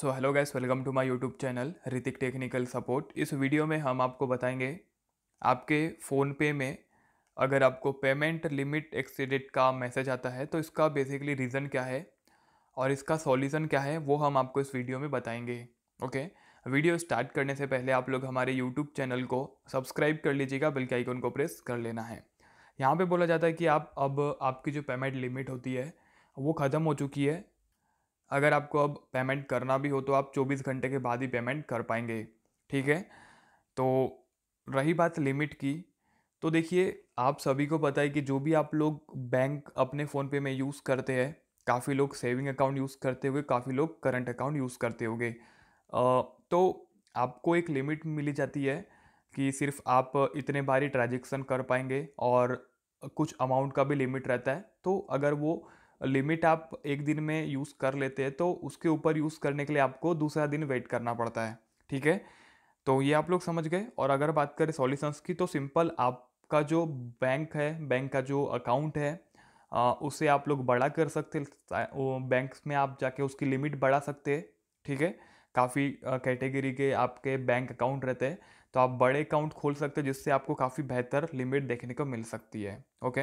so hello guys welcome to my YouTube channel Hritik technical support इस video में हम आपको बताएंगे आपके फ़ोन पे में अगर आपको पेमेंट लिमिट एक्सीडेड का मैसेज आता है तो इसका बेसिकली रीज़न क्या है और इसका सॉल्यूशन क्या है वो हम आपको इस वीडियो में बताएंगे ओके वीडियो स्टार्ट करने से पहले आप लोग हमारे यूट्यूब चैनल को सब्सक्राइब कर लीजिएगा बल्कि के आइकन को प्रेस कर लेना है यहाँ पर बोला जाता है कि आप अब आपकी जो पेमेंट लिमिट होती है वो ख़त्म हो चुकी है अगर आपको अब पेमेंट करना भी हो तो आप 24 घंटे के बाद ही पेमेंट कर पाएंगे ठीक है तो रही बात लिमिट की तो देखिए आप सभी को पता है कि जो भी आप लोग बैंक अपने फ़ोनपे में यूज़ करते हैं काफ़ी लोग सेविंग अकाउंट यूज़ करते हुए काफ़ी लोग करंट अकाउंट यूज़ करते होंगे तो आपको एक लिमिट मिली जाती है कि सिर्फ आप इतने बारी ट्रांजेक्शन कर पाएंगे और कुछ अमाउंट का भी लिमिट रहता है तो अगर वो लिमिट आप एक दिन में यूज़ कर लेते हैं तो उसके ऊपर यूज़ करने के लिए आपको दूसरा दिन वेट करना पड़ता है ठीक है तो ये आप लोग समझ गए और अगर बात करें सॉल्यूशंस की तो सिंपल आपका जो बैंक है बैंक का जो अकाउंट है आ, उसे आप लोग बड़ा कर सकते बैंक में आप जाके उसकी लिमिट बढ़ा सकते हैं ठीक है काफ़ी कैटेगरी के आपके बैंक अकाउंट रहते हैं तो आप बड़े अकाउंट खोल सकते हैं जिससे आपको काफ़ी बेहतर लिमिट देखने को मिल सकती है ओके